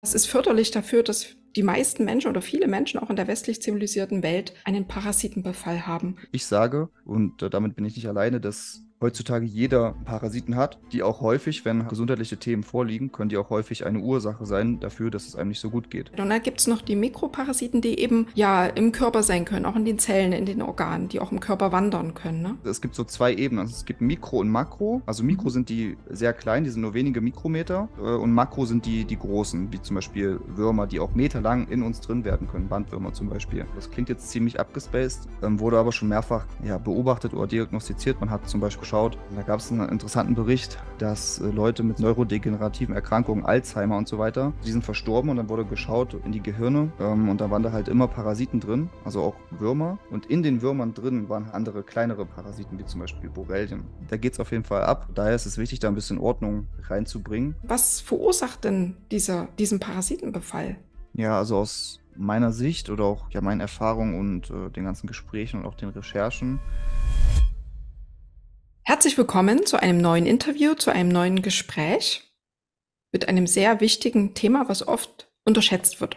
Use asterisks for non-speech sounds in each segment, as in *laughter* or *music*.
Das ist förderlich dafür, dass die meisten Menschen oder viele Menschen auch in der westlich zivilisierten Welt einen Parasitenbefall haben. Ich sage, und äh, damit bin ich nicht alleine, dass heutzutage jeder Parasiten hat, die auch häufig, wenn gesundheitliche Themen vorliegen, können die auch häufig eine Ursache sein dafür, dass es einem nicht so gut geht. Und dann gibt es noch die Mikroparasiten, die eben ja im Körper sein können, auch in den Zellen, in den Organen, die auch im Körper wandern können. Ne? Es gibt so zwei Ebenen. Also es gibt Mikro und Makro. Also Mikro mhm. sind die sehr klein, die sind nur wenige Mikrometer. Äh, und Makro sind die, die großen, wie zum Beispiel Würmer, die auch Meter lang in uns drin werden können, Bandwürmer zum Beispiel. Das klingt jetzt ziemlich abgespaced, ähm, wurde aber schon mehrfach ja, beobachtet oder diagnostiziert. Man hat zum Beispiel geschaut, da gab es einen interessanten Bericht, dass äh, Leute mit neurodegenerativen Erkrankungen, Alzheimer und so weiter, die sind verstorben und dann wurde geschaut in die Gehirne ähm, und da waren da halt immer Parasiten drin, also auch Würmer. Und in den Würmern drin waren andere kleinere Parasiten, wie zum Beispiel Borrelien. Da geht es auf jeden Fall ab. Daher ist es wichtig, da ein bisschen Ordnung reinzubringen. Was verursacht denn dieser, diesen Parasitenbefall? Ja, also aus meiner Sicht oder auch ja meinen Erfahrungen und äh, den ganzen Gesprächen und auch den Recherchen. Herzlich willkommen zu einem neuen Interview, zu einem neuen Gespräch mit einem sehr wichtigen Thema, was oft unterschätzt wird.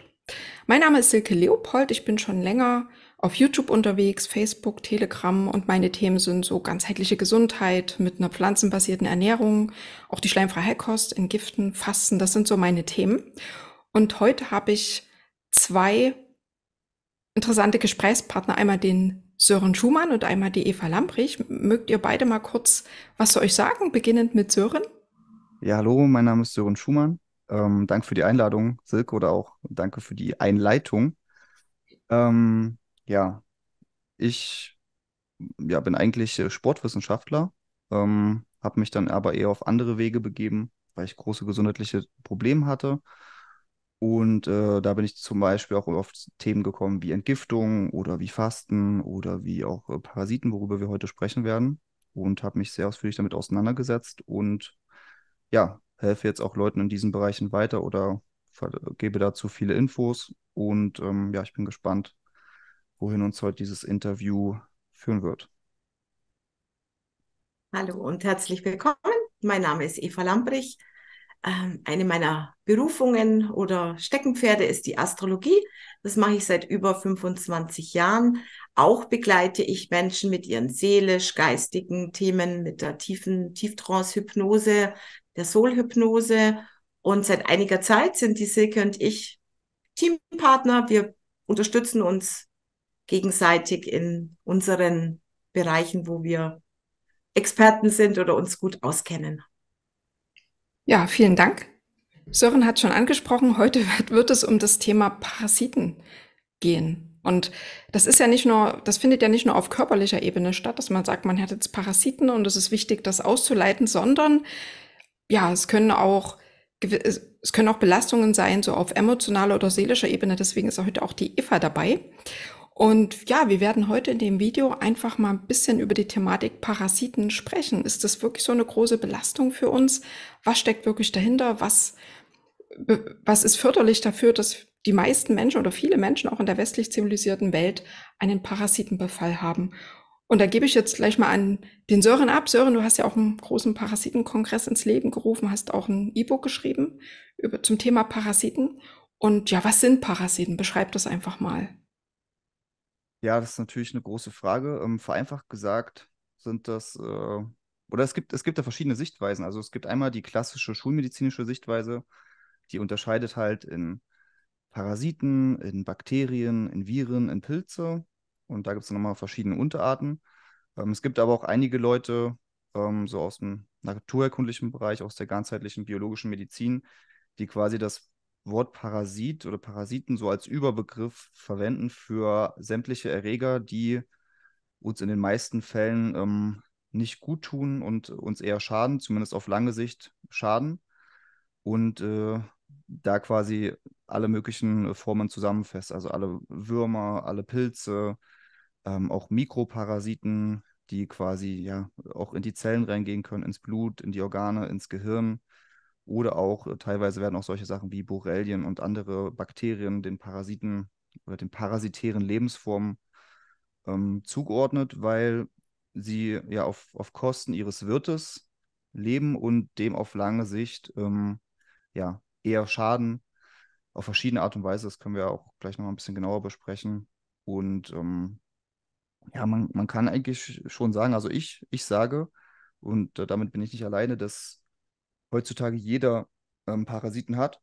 Mein Name ist Silke Leopold, ich bin schon länger auf YouTube unterwegs, Facebook, Telegram und meine Themen sind so ganzheitliche Gesundheit mit einer pflanzenbasierten Ernährung, auch die schleimfreie Heilkost, Entgiften, Fasten, das sind so meine Themen. Und heute habe ich zwei interessante Gesprächspartner, einmal den Sören Schumann und einmal die Eva Lamprich. Mögt ihr beide mal kurz was zu euch sagen, beginnend mit Sören? Ja, hallo, mein Name ist Sören Schumann. Ähm, danke für die Einladung, Silke, oder auch danke für die Einleitung. Ähm, ja, ich ja, bin eigentlich äh, Sportwissenschaftler, ähm, habe mich dann aber eher auf andere Wege begeben, weil ich große gesundheitliche Probleme hatte und äh, da bin ich zum Beispiel auch auf Themen gekommen wie Entgiftung oder wie Fasten oder wie auch äh, Parasiten, worüber wir heute sprechen werden. Und habe mich sehr ausführlich damit auseinandergesetzt und ja, helfe jetzt auch Leuten in diesen Bereichen weiter oder gebe dazu viele Infos. Und ähm, ja, ich bin gespannt, wohin uns heute dieses Interview führen wird. Hallo und herzlich willkommen. Mein Name ist Eva Lambrich. Ähm, eine meiner Berufungen oder Steckenpferde ist die Astrologie. Das mache ich seit über 25 Jahren. Auch begleite ich Menschen mit ihren seelisch-geistigen Themen, mit der tiefen Tieftrance-Hypnose, der Soul-Hypnose. Und seit einiger Zeit sind die Silke und ich Teampartner. Wir unterstützen uns gegenseitig in unseren Bereichen, wo wir Experten sind oder uns gut auskennen. Ja, vielen Dank. Sören hat schon angesprochen, heute *laughs* wird, es um das Thema Parasiten gehen. Und das ist ja nicht nur, das findet ja nicht nur auf körperlicher Ebene statt, dass man sagt, man hat jetzt Parasiten und es ist wichtig, das auszuleiten, sondern ja, es können auch es können auch Belastungen sein, so auf emotionaler oder seelischer Ebene. Deswegen ist heute auch die Eva dabei. Und ja, wir werden heute in dem Video einfach mal ein bisschen über die Thematik Parasiten sprechen. Ist das wirklich so eine große Belastung für uns? Was steckt wirklich dahinter? Was, was ist förderlich dafür, dass die meisten Menschen oder viele Menschen auch in der westlich zivilisierten Welt einen Parasitenbefall haben? Und da gebe ich jetzt gleich mal an den Sören ab. Sören, du hast ja auch einen großen Parasitenkongress ins Leben gerufen, hast auch ein E-Book geschrieben über, zum Thema Parasiten. Und ja, was sind Parasiten? Beschreib das einfach mal. Ja, das ist natürlich eine große Frage. Ähm, vereinfacht gesagt sind das, äh, oder es gibt, es gibt da verschiedene Sichtweisen. Also es gibt einmal die klassische schulmedizinische Sichtweise, die unterscheidet halt in Parasiten, in Bakterien, in Viren, in Pilze. Und da gibt es nochmal verschiedene Unterarten. Ähm, es gibt aber auch einige Leute, ähm, so aus dem naturerkundlichen Bereich, aus der ganzheitlichen biologischen Medizin, die quasi das Wort Parasit oder Parasiten so als Überbegriff verwenden für sämtliche Erreger, die uns in den meisten Fällen ähm, nicht gut tun und uns eher schaden, zumindest auf lange Sicht schaden. Und äh, da quasi alle möglichen äh, Formen zusammenfasst, also alle Würmer, alle Pilze, ähm, auch Mikroparasiten, die quasi ja auch in die Zellen reingehen können, ins Blut, in die Organe, ins Gehirn oder auch äh, teilweise werden auch solche Sachen wie Borrelien und andere Bakterien den Parasiten oder den parasitären Lebensformen ähm, zugeordnet, weil sie ja auf, auf Kosten ihres Wirtes leben und dem auf lange Sicht ähm, ja eher schaden auf verschiedene Art und Weise. Das können wir auch gleich noch ein bisschen genauer besprechen. Und ähm, ja, man, man kann eigentlich schon sagen, also ich, ich sage, und äh, damit bin ich nicht alleine, dass heutzutage jeder ähm, Parasiten hat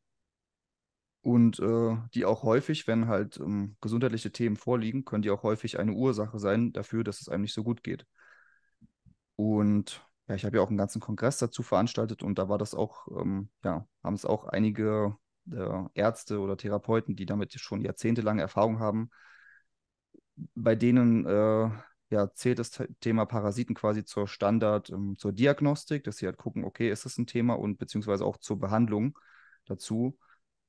und äh, die auch häufig, wenn halt ähm, gesundheitliche Themen vorliegen, können die auch häufig eine Ursache sein dafür, dass es einem nicht so gut geht. Und ja, ich habe ja auch einen ganzen Kongress dazu veranstaltet und da war das auch, ähm, ja, haben es auch einige äh, Ärzte oder Therapeuten, die damit schon jahrzehntelange Erfahrung haben, bei denen äh, ja, zählt das Thema Parasiten quasi zur Standard, ähm, zur Diagnostik, dass sie halt gucken, okay, ist das ein Thema und beziehungsweise auch zur Behandlung dazu.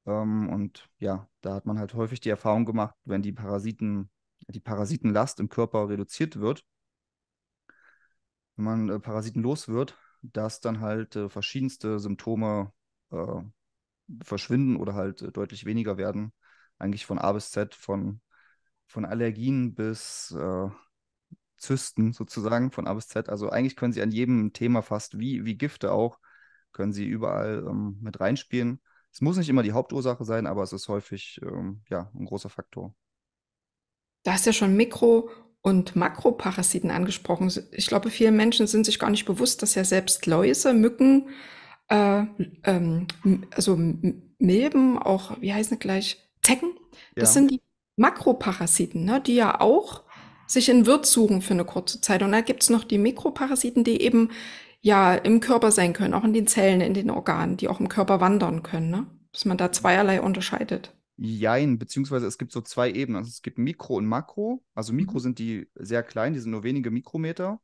Ähm, und ja, da hat man halt häufig die Erfahrung gemacht, wenn die Parasiten, die Parasitenlast im Körper reduziert wird, wenn man äh, Parasiten los wird, dass dann halt äh, verschiedenste Symptome äh, verschwinden oder halt äh, deutlich weniger werden. Eigentlich von A bis Z, von, von Allergien bis äh, Zysten sozusagen von A bis Z. Also eigentlich können sie an jedem Thema fast, wie, wie Gifte auch, können sie überall ähm, mit reinspielen. Es muss nicht immer die Hauptursache sein, aber es ist häufig ähm, ja, ein großer Faktor. Da hast ja schon Mikro- und Makroparasiten angesprochen. Ich glaube, viele Menschen sind sich gar nicht bewusst, dass ja selbst Läuse, Mücken, äh, ähm, also Milben, auch, wie heißen die gleich, Zecken, das ja. sind die Makroparasiten, ne, die ja auch sich in Wirt suchen für eine kurze Zeit. Und da es noch die Mikroparasiten, die eben ja im Körper sein können, auch in den Zellen, in den Organen, die auch im Körper wandern können, ne? dass man da zweierlei unterscheidet. Jein, beziehungsweise es gibt so zwei Ebenen. Also es gibt Mikro und Makro. Also Mikro mhm. sind die sehr klein, die sind nur wenige Mikrometer.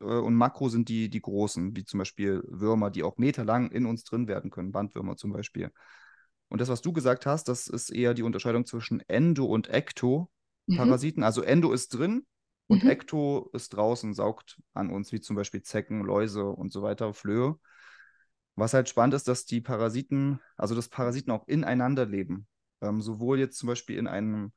Äh, und Makro sind die, die großen, wie zum Beispiel Würmer, die auch meterlang in uns drin werden können, Bandwürmer zum Beispiel. Und das, was du gesagt hast, das ist eher die Unterscheidung zwischen Endo und Ecto. Mhm. Parasiten. Mhm. Also Endo ist drin und mhm. Ecto ist draußen, saugt an uns, wie zum Beispiel Zecken, Läuse und so weiter, Flöhe. Was halt spannend ist, dass die Parasiten, also dass Parasiten auch ineinander leben. Ähm, sowohl jetzt zum Beispiel in einem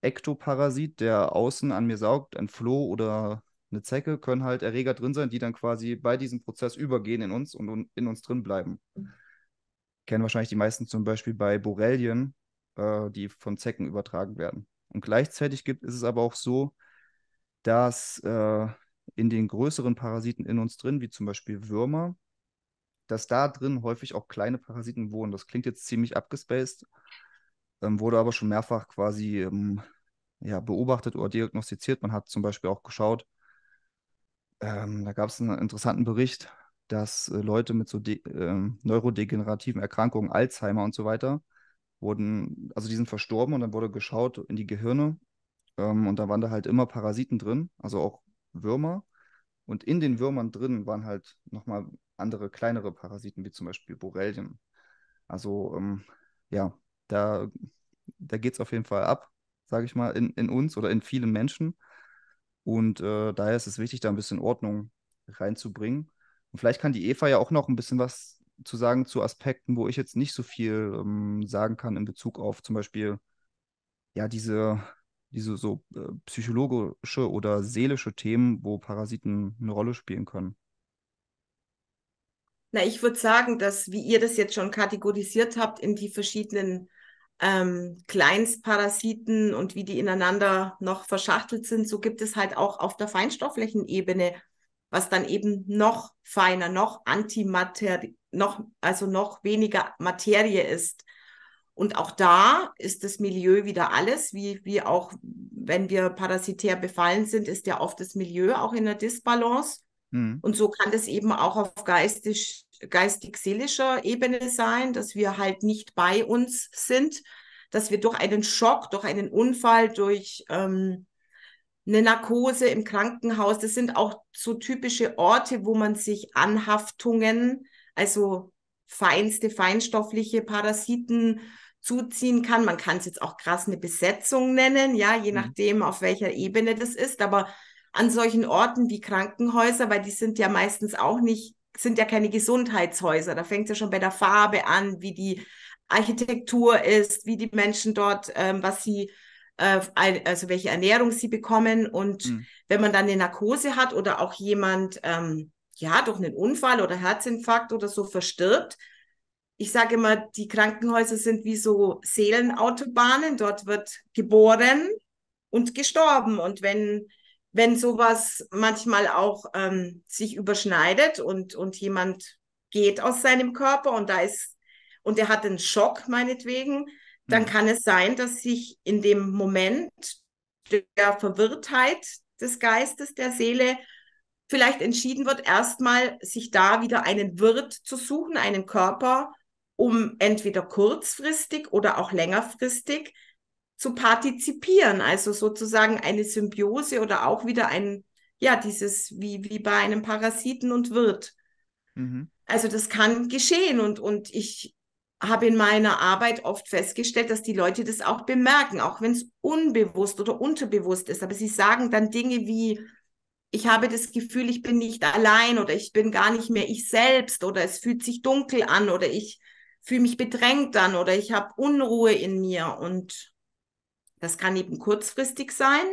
Ektoparasit, der außen an mir saugt, ein Floh oder eine Zecke, können halt Erreger drin sein, die dann quasi bei diesem Prozess übergehen in uns und in uns drin bleiben. Kennen wahrscheinlich die meisten zum Beispiel bei Borrelien, äh, die von Zecken übertragen werden. Und gleichzeitig gibt, ist es aber auch so, dass äh, in den größeren Parasiten in uns drin, wie zum Beispiel Würmer, dass da drin häufig auch kleine Parasiten wohnen. Das klingt jetzt ziemlich abgespaced, ähm, wurde aber schon mehrfach quasi ähm, ja, beobachtet oder diagnostiziert. Man hat zum Beispiel auch geschaut, ähm, da gab es einen interessanten Bericht, dass äh, Leute mit so äh, neurodegenerativen Erkrankungen, Alzheimer und so weiter, wurden, also die sind verstorben und dann wurde geschaut in die Gehirne ähm, und da waren da halt immer Parasiten drin, also auch Würmer. Und in den Würmern drin waren halt nochmal andere kleinere Parasiten, wie zum Beispiel Borrelien. Also ähm, ja, da, da geht es auf jeden Fall ab, sage ich mal, in, in uns oder in vielen Menschen. Und äh, daher ist es wichtig, da ein bisschen Ordnung reinzubringen. Und vielleicht kann die Eva ja auch noch ein bisschen was zu sagen zu Aspekten, wo ich jetzt nicht so viel ähm, sagen kann in Bezug auf zum Beispiel ja diese, diese so äh, psychologische oder seelische Themen, wo Parasiten eine Rolle spielen können. Na, ich würde sagen, dass wie ihr das jetzt schon kategorisiert habt in die verschiedenen ähm, Kleinstparasiten und wie die ineinander noch verschachtelt sind, so gibt es halt auch auf der Feinstofflächenebene, was dann eben noch feiner, noch antimaterial noch, also noch weniger Materie ist. Und auch da ist das Milieu wieder alles, wie, wie auch wenn wir parasitär befallen sind, ist ja oft das Milieu auch in der Disbalance. Mhm. Und so kann das eben auch auf geistig, seelischer Ebene sein, dass wir halt nicht bei uns sind, dass wir durch einen Schock, durch einen Unfall, durch ähm, eine Narkose im Krankenhaus, das sind auch so typische Orte, wo man sich Anhaftungen also feinste feinstoffliche Parasiten zuziehen kann. Man kann es jetzt auch krass eine Besetzung nennen, ja, je mhm. nachdem, auf welcher Ebene das ist. Aber an solchen Orten wie Krankenhäuser, weil die sind ja meistens auch nicht, sind ja keine Gesundheitshäuser. Da fängt es ja schon bei der Farbe an, wie die Architektur ist, wie die Menschen dort, ähm, was sie, äh, also welche Ernährung sie bekommen. Und mhm. wenn man dann eine Narkose hat oder auch jemand, ähm, ja, durch einen Unfall oder Herzinfarkt oder so verstirbt. Ich sage immer, die Krankenhäuser sind wie so Seelenautobahnen. Dort wird geboren und gestorben. Und wenn, wenn sowas manchmal auch ähm, sich überschneidet und, und jemand geht aus seinem Körper und da ist, und er hat einen Schock meinetwegen, dann mhm. kann es sein, dass sich in dem Moment der Verwirrtheit des Geistes, der Seele vielleicht entschieden wird, erstmal sich da wieder einen Wirt zu suchen, einen Körper, um entweder kurzfristig oder auch längerfristig zu partizipieren, also sozusagen eine Symbiose oder auch wieder ein, ja, dieses wie, wie bei einem Parasiten und Wirt. Mhm. Also das kann geschehen und, und ich habe in meiner Arbeit oft festgestellt, dass die Leute das auch bemerken, auch wenn es unbewusst oder unterbewusst ist. Aber sie sagen dann Dinge wie, ich habe das Gefühl, ich bin nicht allein oder ich bin gar nicht mehr ich selbst oder es fühlt sich dunkel an oder ich fühle mich bedrängt an oder ich habe Unruhe in mir und das kann eben kurzfristig sein,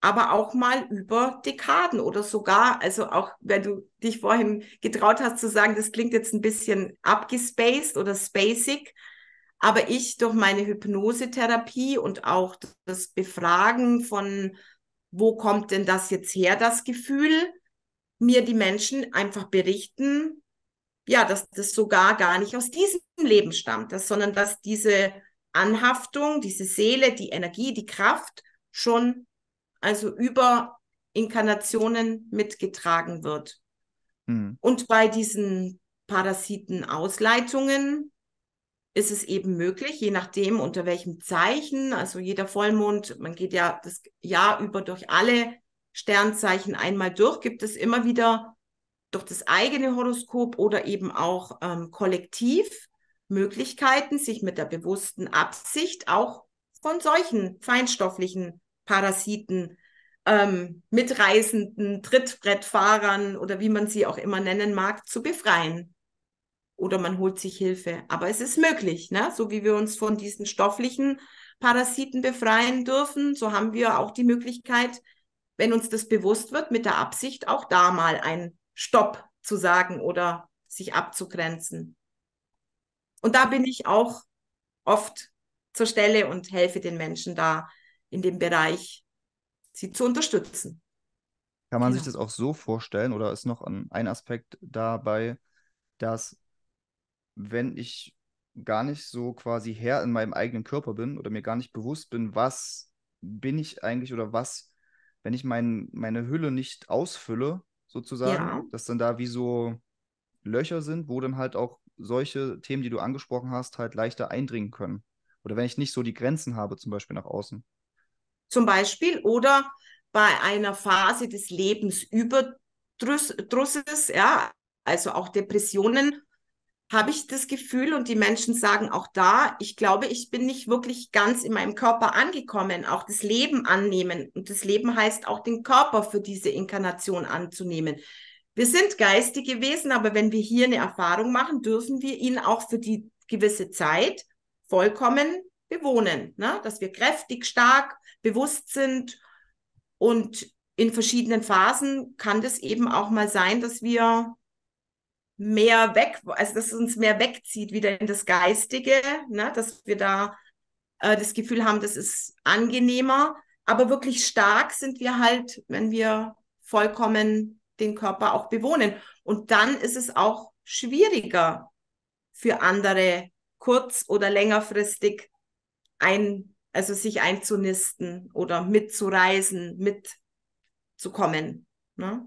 aber auch mal über Dekaden oder sogar, also auch wenn du dich vorhin getraut hast zu sagen, das klingt jetzt ein bisschen abgespaced oder spacig, aber ich durch meine Hypnosetherapie und auch das Befragen von wo kommt denn das jetzt her, das Gefühl, mir die Menschen einfach berichten, ja, dass das sogar gar nicht aus diesem Leben stammt, dass, sondern dass diese Anhaftung, diese Seele, die Energie, die Kraft schon also über Inkarnationen mitgetragen wird. Mhm. Und bei diesen Parasitenausleitungen, ist es eben möglich, je nachdem unter welchem Zeichen, also jeder Vollmond, man geht ja das Jahr über durch alle Sternzeichen einmal durch, gibt es immer wieder durch das eigene Horoskop oder eben auch ähm, kollektiv Möglichkeiten, sich mit der bewussten Absicht auch von solchen feinstofflichen Parasiten, ähm, Mitreisenden, Trittbrettfahrern oder wie man sie auch immer nennen mag, zu befreien oder man holt sich Hilfe. Aber es ist möglich, ne? so wie wir uns von diesen stofflichen Parasiten befreien dürfen, so haben wir auch die Möglichkeit, wenn uns das bewusst wird, mit der Absicht auch da mal einen Stopp zu sagen oder sich abzugrenzen. Und da bin ich auch oft zur Stelle und helfe den Menschen da in dem Bereich, sie zu unterstützen. Kann man genau. sich das auch so vorstellen oder ist noch ein, ein Aspekt dabei, dass wenn ich gar nicht so quasi her in meinem eigenen Körper bin oder mir gar nicht bewusst bin, was bin ich eigentlich oder was, wenn ich mein, meine Hülle nicht ausfülle, sozusagen, ja. dass dann da wie so Löcher sind, wo dann halt auch solche Themen, die du angesprochen hast, halt leichter eindringen können. Oder wenn ich nicht so die Grenzen habe, zum Beispiel nach außen. Zum Beispiel oder bei einer Phase des Lebensüberdrusses, ja, also auch Depressionen habe ich das Gefühl und die Menschen sagen auch da, ich glaube, ich bin nicht wirklich ganz in meinem Körper angekommen, auch das Leben annehmen. Und das Leben heißt auch den Körper für diese Inkarnation anzunehmen. Wir sind geistige Wesen, aber wenn wir hier eine Erfahrung machen, dürfen wir ihn auch für die gewisse Zeit vollkommen bewohnen, ne? dass wir kräftig, stark, bewusst sind. Und in verschiedenen Phasen kann das eben auch mal sein, dass wir mehr weg, also dass es uns mehr wegzieht wieder in das Geistige, ne? dass wir da äh, das Gefühl haben, das ist angenehmer. Aber wirklich stark sind wir halt, wenn wir vollkommen den Körper auch bewohnen. Und dann ist es auch schwieriger für andere kurz- oder längerfristig ein, also sich einzunisten oder mitzureisen, mitzukommen. Ne?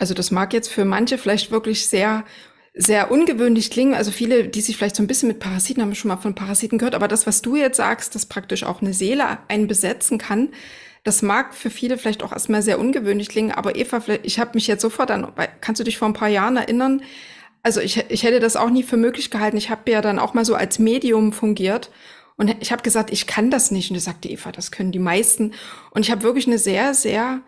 Also das mag jetzt für manche vielleicht wirklich sehr sehr ungewöhnlich klingen. Also viele, die sich vielleicht so ein bisschen mit Parasiten haben schon mal von Parasiten gehört, aber das, was du jetzt sagst, dass praktisch auch eine Seele einen besetzen kann, das mag für viele vielleicht auch erstmal sehr ungewöhnlich klingen. Aber Eva, vielleicht, ich habe mich jetzt sofort dann, kannst du dich vor ein paar Jahren erinnern? Also ich, ich hätte das auch nie für möglich gehalten. Ich habe ja dann auch mal so als Medium fungiert. Und ich habe gesagt, ich kann das nicht. Und da sagte Eva, das können die meisten. Und ich habe wirklich eine sehr, sehr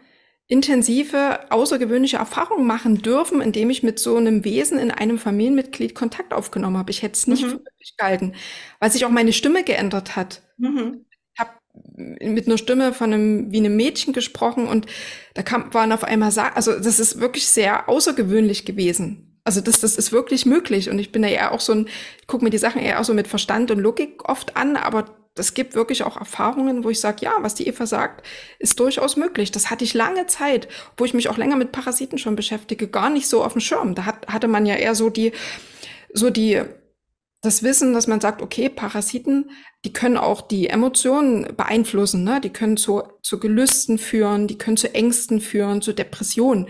intensive, außergewöhnliche Erfahrungen machen dürfen, indem ich mit so einem Wesen in einem Familienmitglied Kontakt aufgenommen habe. Ich hätte es nicht mhm. für möglich gehalten, weil sich auch meine Stimme geändert hat. Mhm. Ich habe mit einer Stimme von einem, wie einem Mädchen gesprochen und da kam, waren auf einmal, Sa also das ist wirklich sehr außergewöhnlich gewesen. Also das, das ist wirklich möglich und ich bin da eher auch so ein, ich gucke mir die Sachen eher auch so mit Verstand und Logik oft an, aber es gibt wirklich auch Erfahrungen, wo ich sage, ja, was die Eva sagt, ist durchaus möglich. Das hatte ich lange Zeit, wo ich mich auch länger mit Parasiten schon beschäftige, gar nicht so auf dem Schirm. Da hat, hatte man ja eher so die, so die, das Wissen, dass man sagt, okay, Parasiten, die können auch die Emotionen beeinflussen, ne? Die können zu, zu Gelüsten führen, die können zu Ängsten führen, zu Depressionen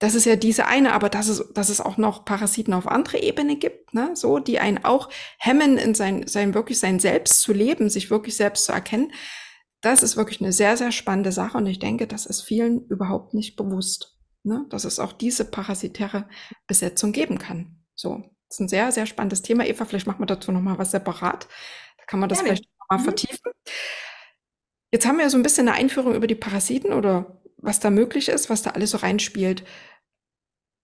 das ist ja diese eine, aber dass es, dass es auch noch Parasiten auf andere Ebene gibt, ne, so, die einen auch hemmen, in sein, sein, wirklich sein Selbst zu leben, sich wirklich selbst zu erkennen, das ist wirklich eine sehr, sehr spannende Sache und ich denke, das ist vielen überhaupt nicht bewusst, ne, dass es auch diese parasitäre Besetzung geben kann. So, das ist ein sehr, sehr spannendes Thema. Eva, vielleicht machen wir dazu nochmal was separat. Da kann man das ja, vielleicht nochmal mhm. vertiefen. Jetzt haben wir so ein bisschen eine Einführung über die Parasiten oder was da möglich ist, was da alles so reinspielt.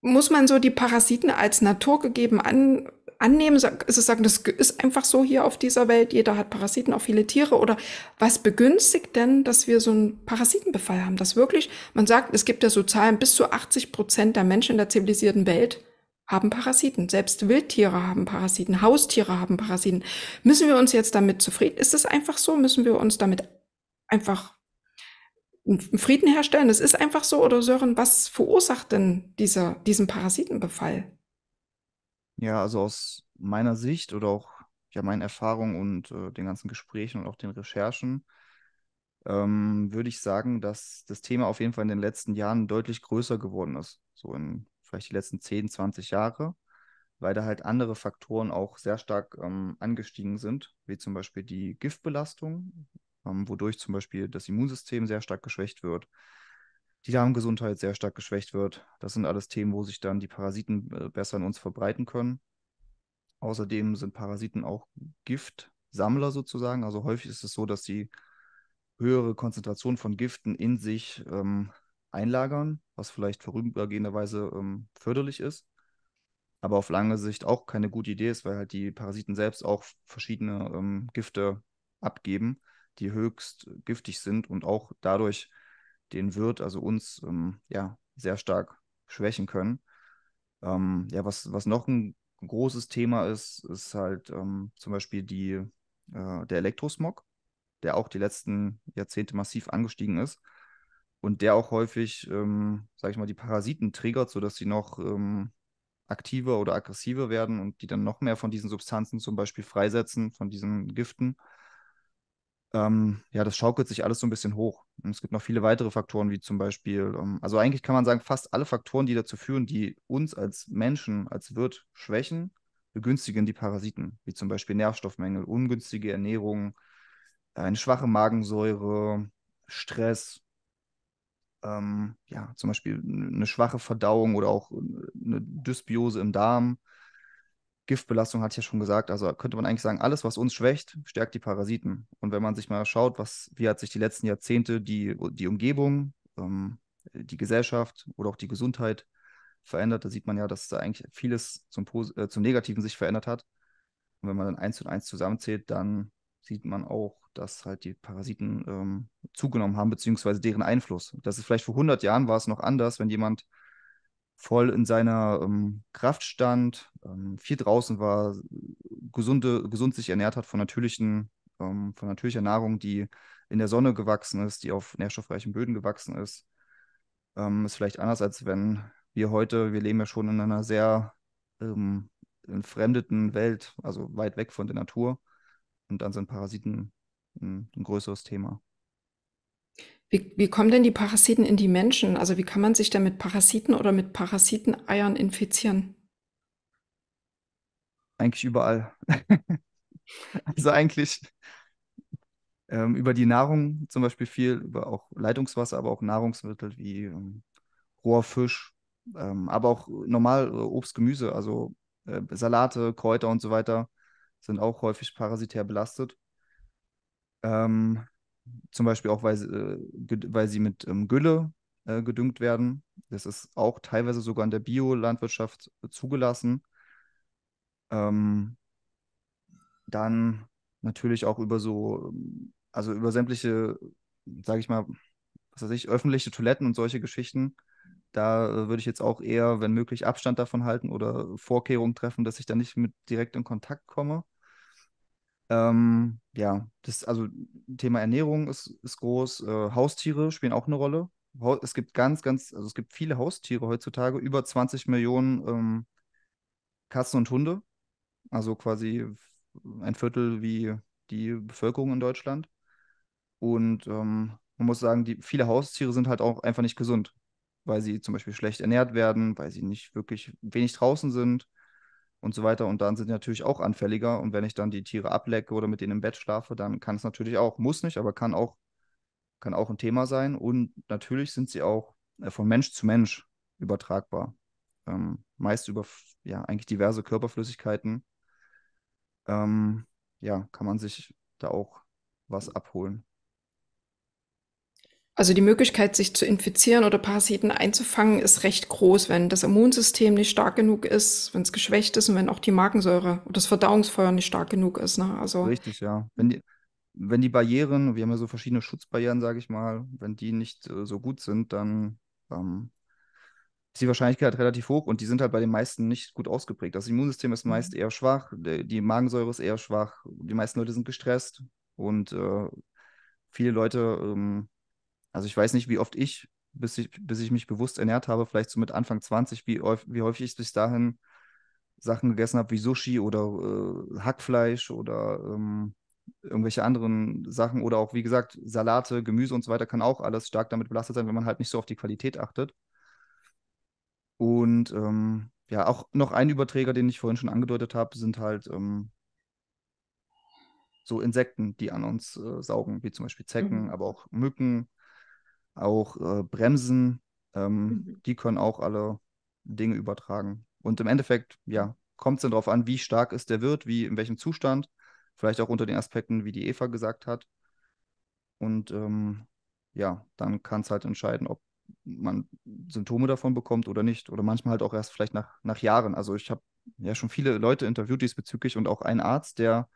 Muss man so die Parasiten als naturgegeben an, annehmen? Ist es sagen, das ist einfach so hier auf dieser Welt, jeder hat Parasiten, auch viele Tiere? Oder was begünstigt denn, dass wir so einen Parasitenbefall haben? Dass wirklich, man sagt, es gibt ja so Zahlen, bis zu 80 Prozent der Menschen in der zivilisierten Welt haben Parasiten. Selbst Wildtiere haben Parasiten, Haustiere haben Parasiten. Müssen wir uns jetzt damit zufrieden? Ist es einfach so? Müssen wir uns damit einfach Frieden herstellen. Das ist einfach so. Oder Sören, was verursacht denn dieser, diesen Parasitenbefall? Ja, also aus meiner Sicht oder auch ja, meinen Erfahrungen und äh, den ganzen Gesprächen und auch den Recherchen ähm, würde ich sagen, dass das Thema auf jeden Fall in den letzten Jahren deutlich größer geworden ist. So in vielleicht die letzten 10, 20 Jahre, weil da halt andere Faktoren auch sehr stark ähm, angestiegen sind, wie zum Beispiel die Giftbelastung, ähm, wodurch zum Beispiel das Immunsystem sehr stark geschwächt wird, die Darmgesundheit sehr stark geschwächt wird. Das sind alles Themen, wo sich dann die Parasiten äh, besser in uns verbreiten können. Außerdem sind Parasiten auch Giftsammler sozusagen. Also häufig ist es so, dass sie höhere Konzentrationen von Giften in sich ähm, einlagern, was vielleicht vorübergehenderweise ähm, förderlich ist aber auf lange Sicht auch keine gute Idee ist, weil halt die Parasiten selbst auch verschiedene ähm, Gifte abgeben, die höchst giftig sind und auch dadurch den Wirt, also uns, ähm, ja, sehr stark schwächen können. Ähm, ja, was, was noch ein großes Thema ist, ist halt ähm, zum Beispiel die, äh, der Elektrosmog, der auch die letzten Jahrzehnte massiv angestiegen ist und der auch häufig, ähm, sage ich mal, die Parasiten triggert, sodass sie noch ähm, aktiver oder aggressiver werden und die dann noch mehr von diesen Substanzen zum Beispiel freisetzen, von diesen Giften ähm, ja, das schaukelt sich alles so ein bisschen hoch. Und es gibt noch viele weitere Faktoren, wie zum Beispiel, ähm, also eigentlich kann man sagen, fast alle Faktoren, die dazu führen, die uns als Menschen, als Wirt schwächen, begünstigen die Parasiten, wie zum Beispiel Nährstoffmängel, ungünstige Ernährung, eine schwache Magensäure, Stress, ähm, ja, zum Beispiel eine schwache Verdauung oder auch eine Dysbiose im Darm Giftbelastung hatte ich ja schon gesagt. Also könnte man eigentlich sagen, alles, was uns schwächt, stärkt die Parasiten. Und wenn man sich mal schaut, was, wie hat sich die letzten Jahrzehnte die, die Umgebung, ähm, die Gesellschaft oder auch die Gesundheit verändert, da sieht man ja, dass da eigentlich vieles zum, äh, zum Negativen sich verändert hat. Und wenn man dann eins und eins zusammenzählt, dann sieht man auch, dass halt die Parasiten ähm, zugenommen haben, beziehungsweise deren Einfluss. Das ist vielleicht vor 100 Jahren war es noch anders, wenn jemand voll in seiner ähm, Kraft stand, ähm, viel draußen war, gesunde, gesund sich ernährt hat von natürlichen, ähm, von natürlicher Nahrung, die in der Sonne gewachsen ist, die auf nährstoffreichen Böden gewachsen ist. Ähm, ist vielleicht anders, als wenn wir heute, wir leben ja schon in einer sehr ähm, entfremdeten Welt, also weit weg von der Natur. Und dann sind Parasiten ein, ein größeres Thema. Wie, wie kommen denn die Parasiten in die Menschen? Also wie kann man sich denn mit Parasiten oder mit Parasiteneiern infizieren? Eigentlich überall. *laughs* also eigentlich ähm, über die Nahrung zum Beispiel viel, über auch Leitungswasser, aber auch Nahrungsmittel wie ähm, roher Fisch, ähm, aber auch normal äh, Obst, Gemüse, also äh, Salate, Kräuter und so weiter sind auch häufig parasitär belastet. Ähm, zum Beispiel auch, weil, äh, weil sie mit ähm, Gülle äh, gedüngt werden. Das ist auch teilweise sogar in der Biolandwirtschaft äh, zugelassen. Ähm, dann natürlich auch über so, ähm, also über sämtliche, sage ich mal, was weiß ich, öffentliche Toiletten und solche Geschichten. Da würde ich jetzt auch eher, wenn möglich, Abstand davon halten oder Vorkehrungen treffen, dass ich da nicht mit direkt in Kontakt komme. Ähm, ja, das, also Thema Ernährung ist, ist groß. Äh, Haustiere spielen auch eine Rolle. es gibt ganz, ganz, also es gibt viele Haustiere heutzutage, über 20 Millionen ähm, Katzen und Hunde. Also quasi ein Viertel wie die Bevölkerung in Deutschland. Und ähm, man muss sagen, die, viele Haustiere sind halt auch einfach nicht gesund, weil sie zum Beispiel schlecht ernährt werden, weil sie nicht wirklich wenig draußen sind und so weiter. Und dann sind die natürlich auch anfälliger. Und wenn ich dann die Tiere ablecke oder mit denen im Bett schlafe, dann kann es natürlich auch, muss nicht, aber kann auch, kann auch ein Thema sein. Und natürlich sind sie auch äh, von Mensch zu Mensch übertragbar. Ähm, meist über ja, eigentlich diverse Körperflüssigkeiten. Ähm, ja, kann man sich da auch was abholen. Also die Möglichkeit, sich zu infizieren oder Parasiten einzufangen, ist recht groß, wenn das Immunsystem nicht stark genug ist, wenn es geschwächt ist und wenn auch die Magensäure und das Verdauungsfeuer nicht stark genug ist. Ne? Also Richtig, ja. Wenn die, wenn die Barrieren, wir haben ja so verschiedene Schutzbarrieren, sage ich mal, wenn die nicht äh, so gut sind, dann ähm, ist die Wahrscheinlichkeit halt relativ hoch und die sind halt bei den meisten nicht gut ausgeprägt. Das Immunsystem ist meist mhm. eher schwach, die Magensäure ist eher schwach, die meisten Leute sind gestresst und äh, viele Leute ähm, also ich weiß nicht, wie oft ich, bis ich, bis ich mich bewusst ernährt habe, vielleicht so mit Anfang 20, wie, wie häufig ich bis dahin Sachen gegessen habe wie Sushi oder äh, Hackfleisch oder ähm, irgendwelche anderen Sachen oder auch, wie gesagt, Salate, Gemüse und so weiter kann auch alles stark damit belastet sein, wenn man halt nicht so auf die Qualität achtet. Und ähm, ja, auch noch ein Überträger, den ich vorhin schon angedeutet habe, sind halt ähm, so Insekten, die an uns äh, saugen, wie zum Beispiel Zecken, mhm. aber auch Mücken, auch äh, Bremsen, ähm, mhm. die können auch alle Dinge übertragen. Und im Endeffekt, ja, kommt es dann darauf an, wie stark ist der Wirt, wie in welchem Zustand, vielleicht auch unter den Aspekten, wie die Eva gesagt hat. Und ähm, ja, dann kann es halt entscheiden, ob man Symptome davon bekommt oder nicht. Oder manchmal halt auch erst vielleicht nach, nach Jahren. Also ich habe ja schon viele Leute interviewt diesbezüglich und auch einen Arzt, der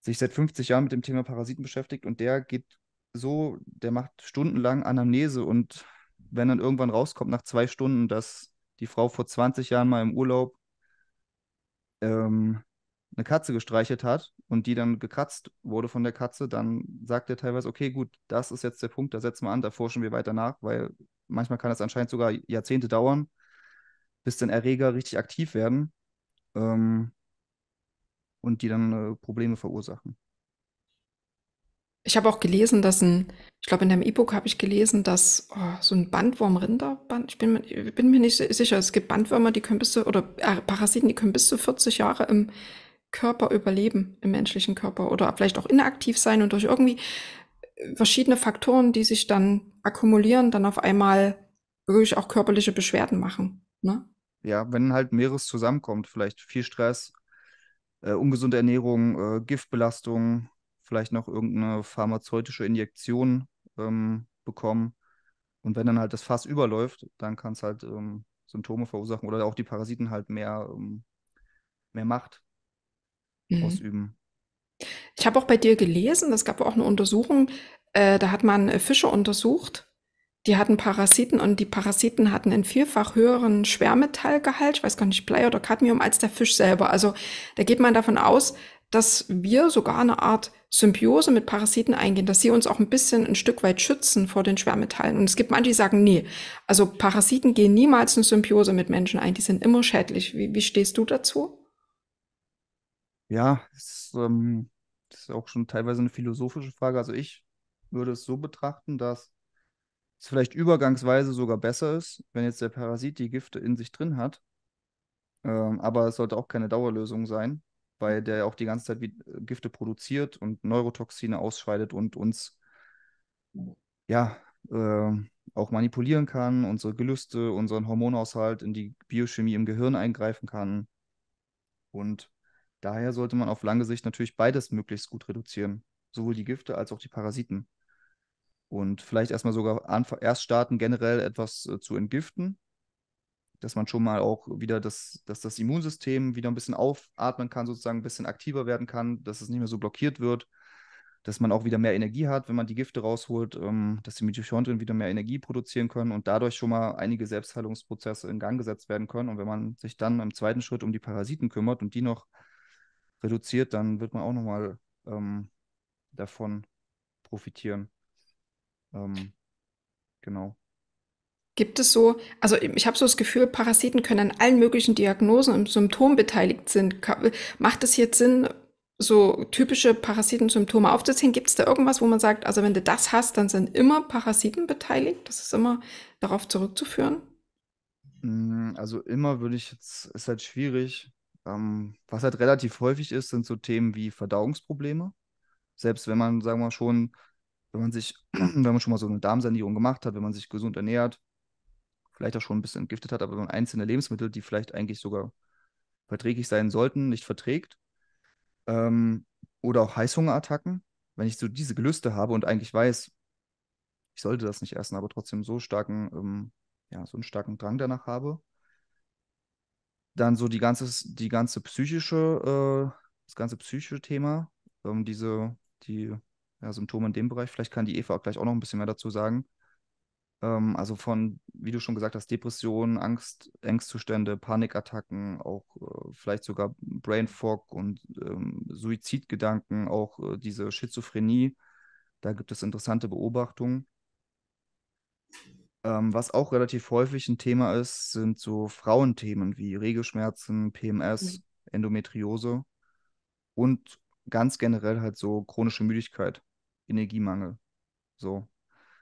sich seit 50 Jahren mit dem Thema Parasiten beschäftigt und der geht so, der macht stundenlang Anamnese und wenn dann irgendwann rauskommt nach zwei Stunden, dass die Frau vor 20 Jahren mal im Urlaub ähm, eine Katze gestreichelt hat und die dann gekratzt wurde von der Katze, dann sagt er teilweise, okay, gut, das ist jetzt der Punkt, da setzen wir an, da forschen wir weiter nach, weil manchmal kann das anscheinend sogar Jahrzehnte dauern, bis dann Erreger richtig aktiv werden ähm, und die dann äh, Probleme verursachen ich habe auch gelesen, dass ein, ich glaube, in deinem E-Book habe ich gelesen, dass oh, so ein Bandwurm-Rinderband, ich bin, bin, mir nicht sicher, es gibt Bandwürmer, die können bis zu, oder äh, Parasiten, die können bis zu 40 Jahre im Körper überleben, im menschlichen Körper oder vielleicht auch inaktiv sein und durch irgendwie äh, verschiedene Faktoren, die sich dann akkumulieren, dann auf einmal wirklich auch körperliche Beschwerden machen. Ne? Ja, wenn halt mehres zusammenkommt, vielleicht viel Stress, äh, ungesunde Ernährung, äh, Giftbelastung, vielleicht noch irgendeine pharmazeutische Injektion ähm, bekommen. Und wenn dann halt das Fass überläuft, dann kann es halt ähm, Symptome verursachen oder auch die Parasiten halt mehr, ähm, mehr Macht mhm. ausüben. Ich habe auch bei dir gelesen, es gab auch eine Untersuchung, äh, da hat man äh, Fische untersucht, die hatten Parasiten und die Parasiten hatten einen vielfach höheren Schwermetallgehalt, ich weiß gar nicht, Blei oder Cadmium, als der Fisch selber. Also da geht man davon aus, dass wir sogar eine Art Symbiose mit Parasiten eingehen, dass sie uns auch ein bisschen ein Stück weit schützen vor den Schwermetallen. Und es gibt manche, die sagen, nee, also Parasiten gehen niemals eine Symbiose mit Menschen ein, die sind immer schädlich. Wie, wie stehst du dazu? Ja, das, ähm, das ist auch schon teilweise eine philosophische Frage. Also ich würde es so betrachten, dass es vielleicht übergangsweise sogar besser ist, wenn jetzt der Parasit die Gifte in sich drin hat. Ähm, aber es sollte auch keine Dauerlösung sein, weil der auch die ganze Zeit äh, Gifte produziert und Neurotoxine ausscheidet und uns ja äh, auch manipulieren kann, unsere Gelüste, unseren Hormonaushalt in die Biochemie im Gehirn eingreifen kann. Und daher sollte man auf lange Sicht natürlich beides möglichst gut reduzieren, sowohl die Gifte als auch die Parasiten. Und vielleicht erstmal sogar erst starten, generell etwas äh, zu entgiften, dass man schon mal auch wieder das, dass das Immunsystem wieder ein bisschen aufatmen kann, sozusagen ein bisschen aktiver werden kann, dass es nicht mehr so blockiert wird, dass man auch wieder mehr Energie hat, wenn man die Gifte rausholt, ähm, dass die Mitochondrien wieder mehr Energie produzieren können und dadurch schon mal einige Selbstheilungsprozesse in Gang gesetzt werden können. Und wenn man sich dann im zweiten Schritt um die Parasiten kümmert und die noch reduziert, dann wird man auch nochmal ähm, davon profitieren. Ähm, genau. Gibt es so, also ich habe so das Gefühl, Parasiten können an allen möglichen Diagnosen und Symptomen beteiligt sind. Macht es jetzt Sinn, so typische Parasitensymptome aufzuziehen? Gibt es da irgendwas, wo man sagt, also wenn du das hast, dann sind immer Parasiten beteiligt? Das ist immer darauf zurückzuführen? Hm, also immer würde ich jetzt, ist halt schwierig. Ähm, was halt relativ häufig ist, sind so Themen wie Verdauungsprobleme. Selbst wenn man, sagen wir mal, schon, wenn man sich, *clears throat* wenn man schon mal so eine Darmsanierung gemacht hat, wenn man sich gesund ernährt, vielleicht auch schon ein bisschen entgiftet hat, aber wenn man einzelne Lebensmittel, die vielleicht eigentlich sogar verträglich sein sollten, nicht verträgt. Ähm, oder auch Heißhungerattacken. Wenn ich so diese Gelüste habe und eigentlich weiß, ich sollte das nicht essen, aber trotzdem so starken, ähm, ja, so einen starken Drang danach habe. Dann so die ganze, die ganze psychische, äh, das ganze psychische Thema, ähm, diese, die ja, Symptome in dem Bereich. Vielleicht kann die Eva auch gleich auch noch ein bisschen mehr dazu sagen. Ähm, also von, wie du schon gesagt hast, Depressionen, Angst, Angstzustände, Panikattacken, auch äh, vielleicht sogar Brain Fog und ähm, Suizidgedanken, auch äh, diese Schizophrenie. Da gibt es interessante Beobachtungen. Ähm, was auch relativ häufig ein Thema ist, sind so Frauenthemen wie Regelschmerzen, PMS, mhm. Endometriose und ganz generell halt so chronische Müdigkeit, Energiemangel. So.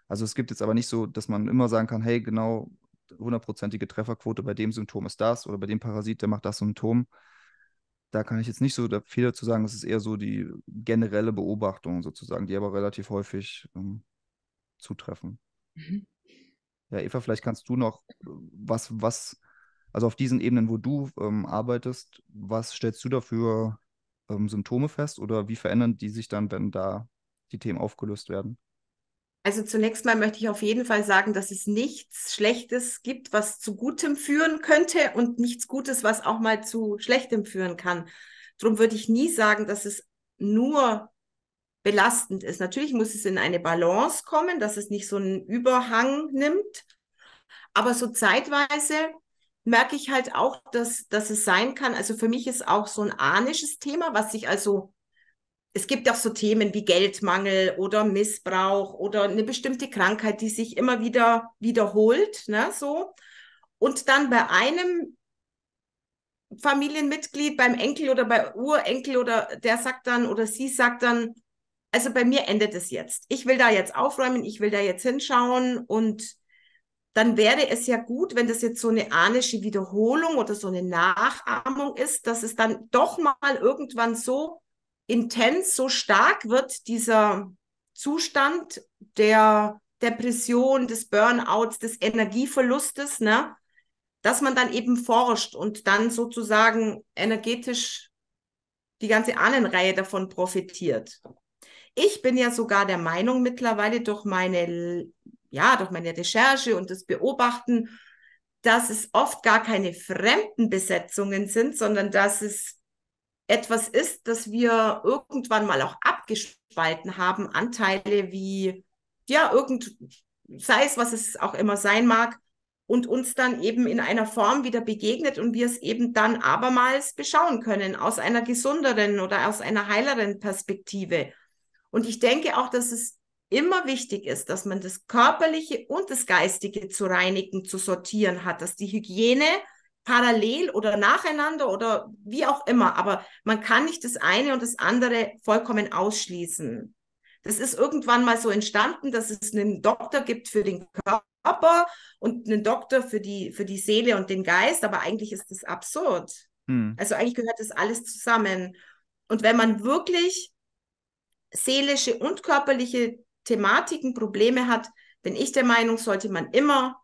Also es gibt jetzt aber nicht so, dass man immer sagen kann, hey, genau hundertprozentige Trefferquote bei dem Symptom ist das oder bei dem Parasit, der macht das Symptom. Da kann ich jetzt nicht so viel dazu sagen. Es ist eher so die generelle Beobachtung sozusagen, die aber relativ häufig ähm, zutreffen. Mhm. Ja, Eva, vielleicht kannst du noch was, was, also auf diesen Ebenen, wo du ähm, arbeitest, was stellst du dafür ähm, Symptome fest oder wie verändern die sich dann, wenn da die Themen aufgelöst werden? Also zunächst mal möchte ich auf jeden Fall sagen, dass es nichts Schlechtes gibt, was zu Gutem führen könnte und nichts Gutes, was auch mal zu Schlechtem führen kann. Darum würde ich nie sagen, dass es nur belastend ist. Natürlich muss es in eine Balance kommen, dass es nicht so einen Überhang nimmt. Aber so zeitweise merke ich halt auch, dass, dass es sein kann. Also für mich ist auch so ein anisches Thema, was sich also es gibt auch so Themen wie Geldmangel oder Missbrauch oder eine bestimmte Krankheit, die sich immer wieder wiederholt, ne, so. Und dann bei einem Familienmitglied, beim Enkel oder bei Urenkel oder der sagt dann oder sie sagt dann, also bei mir endet es jetzt. Ich will da jetzt aufräumen, ich will da jetzt hinschauen und dann wäre es ja gut, wenn das jetzt so eine anische Wiederholung oder so eine Nachahmung ist, dass es dann doch mal irgendwann so intens, so stark wird dieser Zustand der Depression, des Burnouts, des Energieverlustes, ne, dass man dann eben forscht und dann sozusagen energetisch die ganze Ahnenreihe davon profitiert. Ich bin ja sogar der Meinung mittlerweile durch meine, ja, durch meine Recherche und das Beobachten, dass es oft gar keine fremden Besetzungen sind, sondern dass es etwas ist, dass wir irgendwann mal auch abgespalten haben, Anteile wie, ja, irgend, sei es, was es auch immer sein mag, und uns dann eben in einer Form wieder begegnet und wir es eben dann abermals beschauen können, aus einer gesünderen oder aus einer heileren Perspektive. Und ich denke auch, dass es immer wichtig ist, dass man das Körperliche und das Geistige zu reinigen, zu sortieren hat, dass die Hygiene parallel oder nacheinander oder wie auch immer. Aber man kann nicht das eine und das andere vollkommen ausschließen. Das ist irgendwann mal so entstanden, dass es einen Doktor gibt für den Körper und einen Doktor für die, für die Seele und den Geist. Aber eigentlich ist das absurd. Hm. Also eigentlich gehört das alles zusammen. Und wenn man wirklich seelische und körperliche Thematiken, Probleme hat, bin ich der Meinung, sollte man immer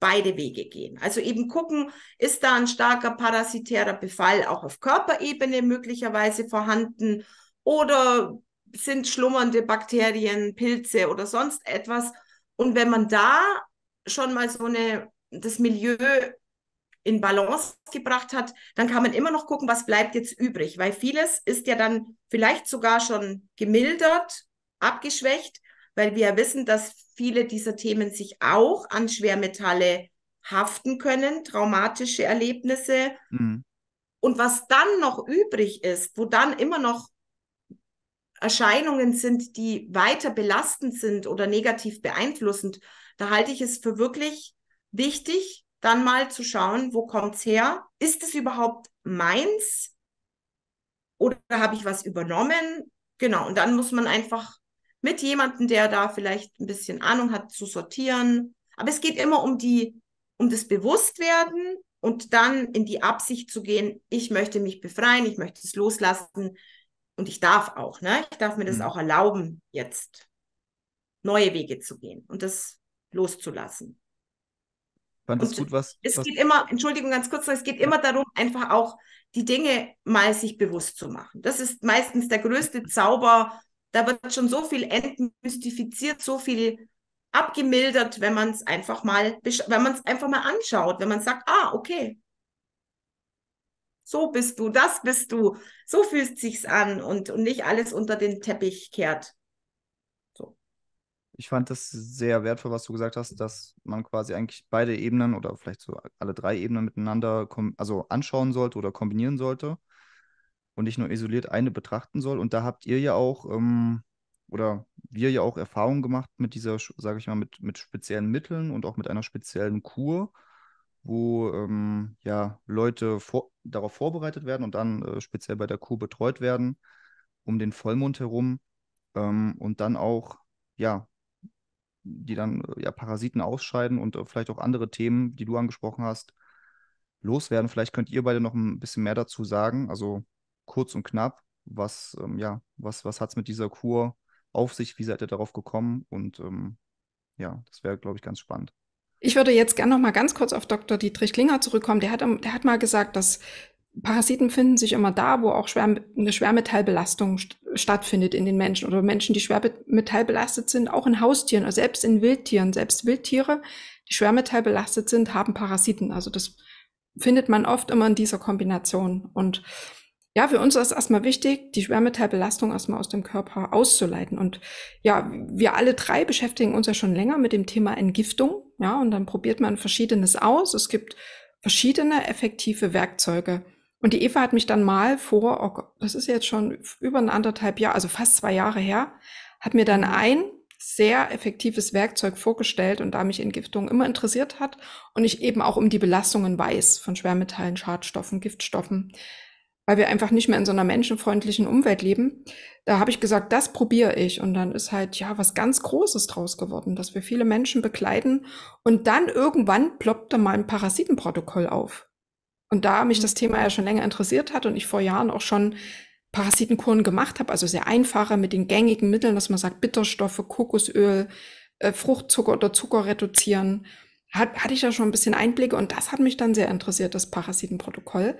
beide Wege gehen. Also eben gucken, ist da ein starker parasitärer Befall auch auf Körperebene möglicherweise vorhanden oder sind schlummernde Bakterien, Pilze oder sonst etwas. Und wenn man da schon mal so eine, das Milieu in Balance gebracht hat, dann kann man immer noch gucken, was bleibt jetzt übrig, weil vieles ist ja dann vielleicht sogar schon gemildert, abgeschwächt, weil wir wissen, dass viele dieser Themen sich auch an Schwermetalle haften können, traumatische Erlebnisse. Mhm. Und was dann noch übrig ist, wo dann immer noch Erscheinungen sind, die weiter belastend sind oder negativ beeinflussend, da halte ich es für wirklich wichtig, dann mal zu schauen, wo kommt es her? Ist es überhaupt meins? Oder habe ich was übernommen? Genau, und dann muss man einfach mit jemandem, der da vielleicht ein bisschen Ahnung hat, zu sortieren. Aber es geht immer um die, um das Bewusstwerden und dann in die Absicht zu gehen, ich möchte mich befreien, ich möchte es loslassen und ich darf auch, ne? Ich darf mir das mhm. auch erlauben, jetzt neue Wege zu gehen und das loszulassen. Fand das gut, was, es was... geht immer, Entschuldigung, ganz kurz, es geht immer darum, einfach auch die Dinge mal sich bewusst zu machen. Das ist meistens der größte Zauber da wird schon so viel entmystifiziert, so viel abgemildert, wenn man es einfach mal, wenn man es einfach mal anschaut, wenn man sagt, ah, okay, so bist du, das bist du, so fühlt sich's an und, und nicht alles unter den Teppich kehrt. So. Ich fand das sehr wertvoll, was du gesagt hast, dass man quasi eigentlich beide Ebenen oder vielleicht so alle drei Ebenen miteinander also anschauen sollte oder kombinieren sollte und nicht nur isoliert eine betrachten soll. Und da habt ihr ja auch ähm, oder wir ja auch Erfahrungen gemacht mit dieser, sage ich mal, mit, mit speziellen Mitteln und auch mit einer speziellen Kur, wo ähm, ja Leute vor, darauf vorbereitet werden und dann äh, speziell bei der Kur betreut werden, um den Vollmond herum ähm, und dann auch, ja, die dann äh, ja Parasiten ausscheiden und äh, vielleicht auch andere Themen, die du angesprochen hast, loswerden. Vielleicht könnt ihr beide noch ein bisschen mehr dazu sagen. Also kurz und knapp, was, ähm, ja, was, was hat es mit dieser Kur auf sich, wie seid ihr darauf gekommen und ähm, ja, das wäre, glaube ich, ganz spannend. Ich würde jetzt gerne noch mal ganz kurz auf Dr. Dietrich Klinger zurückkommen. Der hat, der hat mal gesagt, dass Parasiten finden sich immer da, wo auch schwer, eine Schwermetallbelastung st stattfindet in den Menschen oder Menschen, die schwermetallbelastet sind, auch in Haustieren oder also selbst in Wildtieren. Selbst Wildtiere, die schwermetallbelastet sind, haben Parasiten. Also das findet man oft immer in dieser Kombination. Und ja, für uns ist erstmal wichtig, die Schwermetallbelastung erstmal aus dem Körper auszuleiten. Und ja, wir alle drei beschäftigen uns ja schon länger mit dem Thema Entgiftung. Ja, und dann probiert man Verschiedenes aus. Es gibt verschiedene effektive Werkzeuge. Und die Eva hat mich dann mal vor, oh Gott, das ist jetzt schon über ein anderthalb Jahr, also fast zwei Jahre her, hat mir dann ein sehr effektives Werkzeug vorgestellt und da mich Entgiftung immer interessiert hat und ich eben auch um die Belastungen weiß von Schwermetallen, Schadstoffen, Giftstoffen, weil wir einfach nicht mehr in so einer menschenfreundlichen Umwelt leben. Da habe ich gesagt, das probiere ich. Und dann ist halt ja was ganz Großes draus geworden, dass wir viele Menschen bekleiden. Und dann irgendwann ploppte mal ein Parasitenprotokoll auf. Und da mich das Thema mhm. ja schon länger interessiert hat und ich vor Jahren auch schon Parasitenkuren gemacht habe, also sehr einfache mit den gängigen Mitteln, dass man sagt, Bitterstoffe, Kokosöl, äh, Fruchtzucker oder Zucker reduzieren, hat, hatte ich ja schon ein bisschen Einblicke und das hat mich dann sehr interessiert, das Parasitenprotokoll.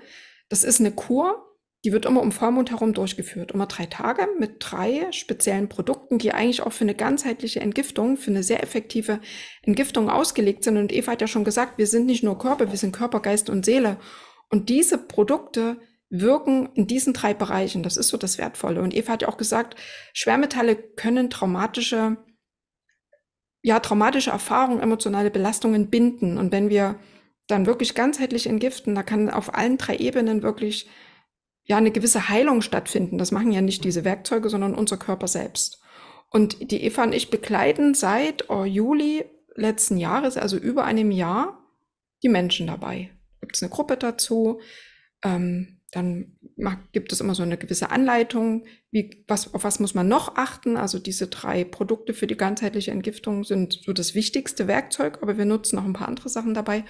Das ist eine Kur, die wird immer um Vollmond herum durchgeführt. Immer drei Tage mit drei speziellen Produkten, die eigentlich auch für eine ganzheitliche Entgiftung, für eine sehr effektive Entgiftung ausgelegt sind. Und Eva hat ja schon gesagt, wir sind nicht nur Körper, wir sind Körper, Geist und Seele. Und diese Produkte wirken in diesen drei Bereichen. Das ist so das Wertvolle. Und Eva hat ja auch gesagt, Schwermetalle können traumatische, ja, traumatische Erfahrungen, emotionale Belastungen binden. Und wenn wir dann wirklich ganzheitlich entgiften. Da kann auf allen drei Ebenen wirklich ja eine gewisse Heilung stattfinden. Das machen ja nicht diese Werkzeuge, sondern unser Körper selbst. Und die Eva und ich begleiten seit oh, Juli letzten Jahres, also über einem Jahr, die Menschen dabei. Gibt es eine Gruppe dazu? Ähm, dann macht, gibt es immer so eine gewisse Anleitung, wie, was, auf was muss man noch achten. Also diese drei Produkte für die ganzheitliche Entgiftung sind so das wichtigste Werkzeug, aber wir nutzen noch ein paar andere Sachen dabei.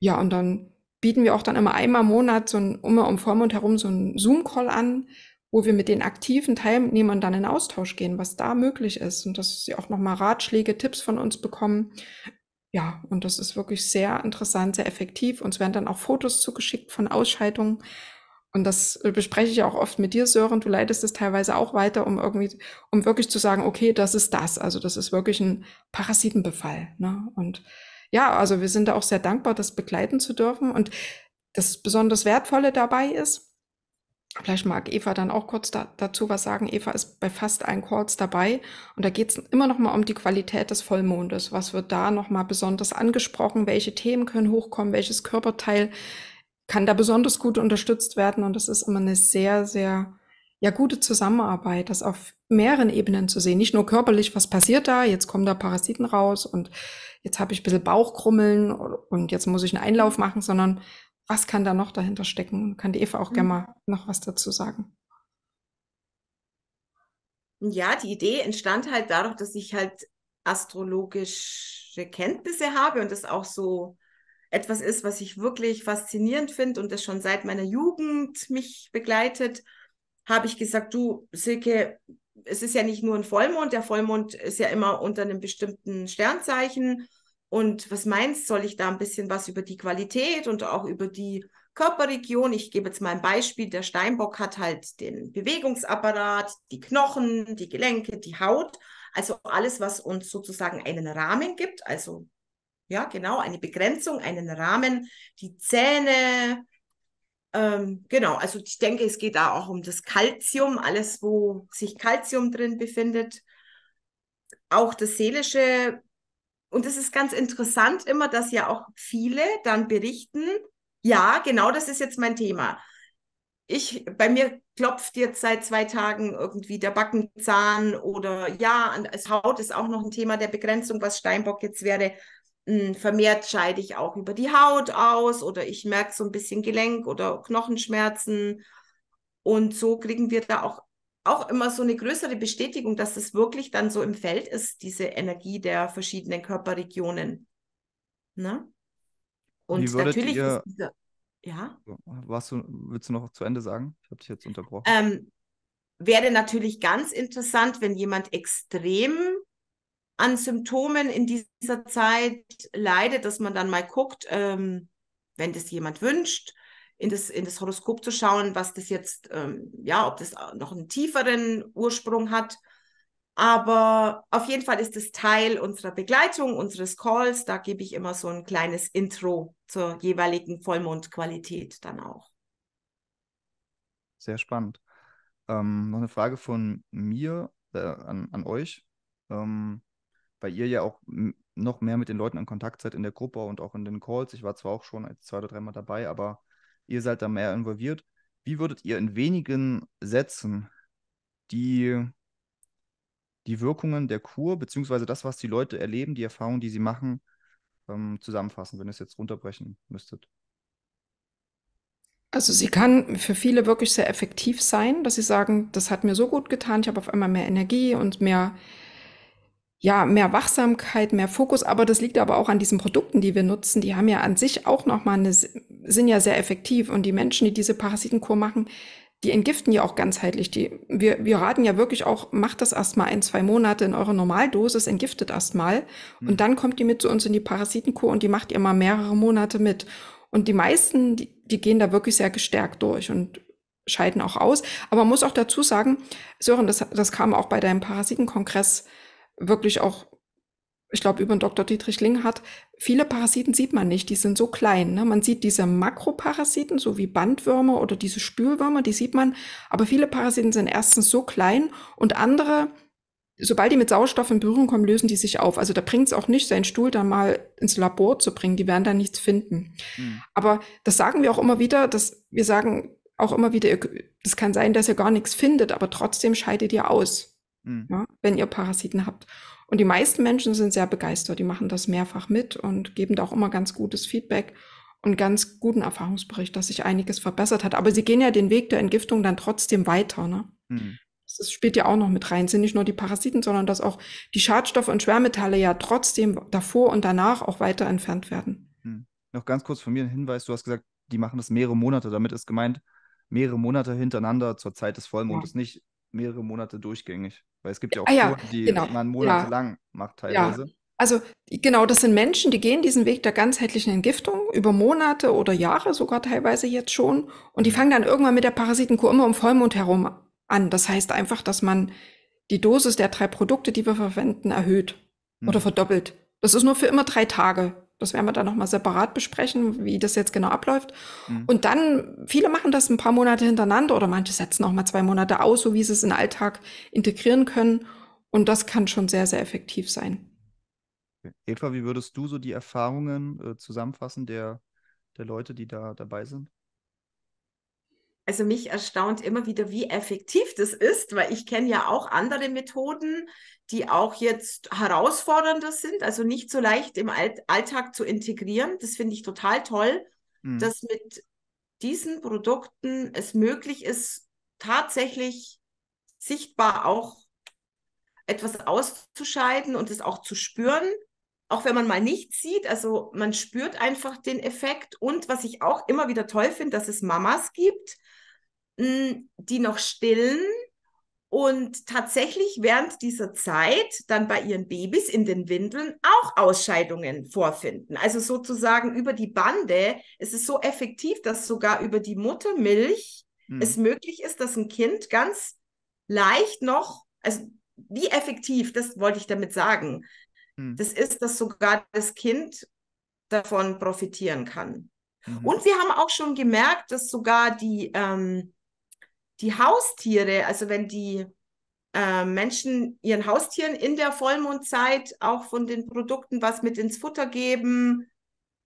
Ja, und dann bieten wir auch dann immer einmal im Monat so ein, um, um Vormund herum so einen Zoom-Call an, wo wir mit den aktiven Teilnehmern dann in Austausch gehen, was da möglich ist und dass sie auch nochmal Ratschläge, Tipps von uns bekommen. Ja, und das ist wirklich sehr interessant, sehr effektiv. Uns werden dann auch Fotos zugeschickt von Ausschaltungen. Und das bespreche ich auch oft mit dir, Sören. Du leitest es teilweise auch weiter, um irgendwie, um wirklich zu sagen, okay, das ist das. Also das ist wirklich ein Parasitenbefall. Ne? Und ja, also wir sind da auch sehr dankbar, das begleiten zu dürfen. Und das besonders Wertvolle dabei ist, vielleicht mag Eva dann auch kurz da, dazu was sagen. Eva ist bei fast allen Calls dabei und da geht es immer noch mal um die Qualität des Vollmondes. Was wird da noch mal besonders angesprochen? Welche Themen können hochkommen? Welches Körperteil kann da besonders gut unterstützt werden? Und das ist immer eine sehr, sehr ja gute Zusammenarbeit, das auf mehreren Ebenen zu sehen. Nicht nur körperlich, was passiert da, jetzt kommen da Parasiten raus und jetzt habe ich ein bisschen Bauchkrummeln und jetzt muss ich einen Einlauf machen, sondern was kann da noch dahinter stecken? Kann die Eva auch mhm. gerne mal noch was dazu sagen? Ja, die Idee entstand halt dadurch, dass ich halt astrologische Kenntnisse habe und das auch so etwas ist, was ich wirklich faszinierend finde und das schon seit meiner Jugend mich begleitet habe ich gesagt, du Silke, es ist ja nicht nur ein Vollmond, der Vollmond ist ja immer unter einem bestimmten Sternzeichen. Und was meinst, soll ich da ein bisschen was über die Qualität und auch über die Körperregion? Ich gebe jetzt mal ein Beispiel. Der Steinbock hat halt den Bewegungsapparat, die Knochen, die Gelenke, die Haut. Also alles, was uns sozusagen einen Rahmen gibt. Also ja, genau, eine Begrenzung, einen Rahmen, die Zähne, ähm, genau, also ich denke, es geht da auch um das Kalzium, alles, wo sich Kalzium drin befindet. Auch das seelische. Und es ist ganz interessant immer, dass ja auch viele dann berichten, ja, genau das ist jetzt mein Thema. Ich, bei mir klopft jetzt seit zwei Tagen irgendwie der Backenzahn oder ja, als Haut ist auch noch ein Thema der Begrenzung, was Steinbock jetzt wäre. Hm, vermehrt scheide ich auch über die Haut aus oder ich merke so ein bisschen Gelenk oder Knochenschmerzen. Und so kriegen wir da auch, auch immer so eine größere Bestätigung, dass es wirklich dann so im Feld ist, diese Energie der verschiedenen Körperregionen. Ne? Und natürlich ihr, ist dieser, ja. Was du, willst du noch zu Ende sagen? Ich habe dich jetzt unterbrochen. Ähm, wäre natürlich ganz interessant, wenn jemand extrem an Symptomen in dieser Zeit leidet, dass man dann mal guckt, ähm, wenn das jemand wünscht, in das, in das Horoskop zu schauen, was das jetzt, ähm, ja, ob das noch einen tieferen Ursprung hat. Aber auf jeden Fall ist es Teil unserer Begleitung, unseres Calls. Da gebe ich immer so ein kleines Intro zur jeweiligen Vollmondqualität dann auch. Sehr spannend. Ähm, noch eine Frage von mir äh, an, an euch. Ähm, weil ihr ja auch noch mehr mit den Leuten in Kontakt seid in der Gruppe und auch in den Calls. Ich war zwar auch schon zwei oder dreimal dabei, aber ihr seid da mehr involviert. Wie würdet ihr in wenigen Sätzen die, die Wirkungen der Kur, beziehungsweise das, was die Leute erleben, die Erfahrungen, die sie machen, ähm, zusammenfassen, wenn ihr es jetzt runterbrechen müsstet? Also sie kann für viele wirklich sehr effektiv sein, dass sie sagen, das hat mir so gut getan, ich habe auf einmal mehr Energie und mehr ja, mehr Wachsamkeit, mehr Fokus, aber das liegt aber auch an diesen Produkten, die wir nutzen. Die haben ja an sich auch nochmal eine, sind ja sehr effektiv und die Menschen, die diese Parasitenkur machen, die entgiften ja auch ganzheitlich. Die, wir, wir raten ja wirklich auch, macht das erstmal ein, zwei Monate in eurer Normaldosis, entgiftet erstmal mhm. und dann kommt die mit zu uns in die Parasitenkur und die macht ihr mal mehrere Monate mit. Und die meisten, die, die gehen da wirklich sehr gestärkt durch und scheiden auch aus. Aber man muss auch dazu sagen, Sören, das, das kam auch bei deinem Parasitenkongress wirklich auch, ich glaube, über den Dr. Dietrich Ling hat, viele Parasiten sieht man nicht, die sind so klein. Ne? Man sieht diese Makroparasiten, so wie Bandwürmer oder diese Spülwürmer, die sieht man, aber viele Parasiten sind erstens so klein und andere, sobald die mit Sauerstoff in Berührung kommen, lösen die sich auf. Also da bringt es auch nicht, seinen Stuhl dann mal ins Labor zu bringen. Die werden da nichts finden. Hm. Aber das sagen wir auch immer wieder, dass wir sagen auch immer wieder, es kann sein, dass ihr gar nichts findet, aber trotzdem scheidet ihr aus mhm. ja, ne, wenn ihr Parasiten habt. Und die meisten Menschen sind sehr begeistert, die machen das mehrfach mit und geben da auch immer ganz gutes Feedback und ganz guten Erfahrungsbericht, dass sich einiges verbessert hat. Aber sie gehen ja den Weg der Entgiftung dann trotzdem weiter. Ne? Mhm. Das spielt ja auch noch mit rein. Es sind nicht nur die Parasiten, sondern dass auch die Schadstoffe und Schwermetalle ja trotzdem davor und danach auch weiter entfernt werden. Mhm. Noch ganz kurz von mir ein Hinweis. Du hast gesagt, die machen das mehrere Monate. Damit ist gemeint, mehrere Monate hintereinander zur Zeit des Vollmondes, ja. nicht mehrere Monate durchgängig. Weil es gibt ja auch ah, ja, Quoten, die genau. man monatelang ja. macht teilweise. Ja. Also genau, das sind Menschen, die gehen diesen Weg der ganzheitlichen Entgiftung über Monate oder Jahre, sogar teilweise jetzt schon. Und die mhm. fangen dann irgendwann mit der Parasitenkur immer um Vollmond herum an. Das heißt einfach, dass man die Dosis der drei Produkte, die wir verwenden, erhöht hm. oder mhm. verdoppelt. Das ist nur für immer drei Tage. Das werden wir dann nochmal separat besprechen, wie das jetzt genau abläuft. Mhm. Und dann, viele machen das ein paar Monate hintereinander oder manche setzen auch mal zwei Monate aus, so wie sie es in den Alltag integrieren können. Und das kann schon sehr, sehr effektiv sein. Eva, wie würdest du so die Erfahrungen äh, zusammenfassen der, der Leute, die da dabei sind? Also mich erstaunt immer wieder, wie effektiv das ist, weil ich kenne ja auch andere Methoden, die auch jetzt herausfordernder sind, also nicht so leicht im Alltag zu integrieren. Das finde ich total toll, mhm. dass mit diesen Produkten es möglich ist, tatsächlich sichtbar auch etwas auszuscheiden und es auch zu spüren, auch wenn man mal nichts sieht. Also man spürt einfach den Effekt. Und was ich auch immer wieder toll finde, dass es Mamas gibt, die noch stillen und tatsächlich während dieser Zeit dann bei ihren Babys in den Windeln auch Ausscheidungen vorfinden. Also sozusagen über die Bande. ist Es so effektiv, dass sogar über die Muttermilch mhm. es möglich ist, dass ein Kind ganz leicht noch, also wie effektiv, das wollte ich damit sagen, mhm. das ist, dass sogar das Kind davon profitieren kann. Mhm. Und wir haben auch schon gemerkt, dass sogar die, ähm, die Haustiere, also wenn die äh, Menschen ihren Haustieren in der Vollmondzeit auch von den Produkten was mit ins Futter geben,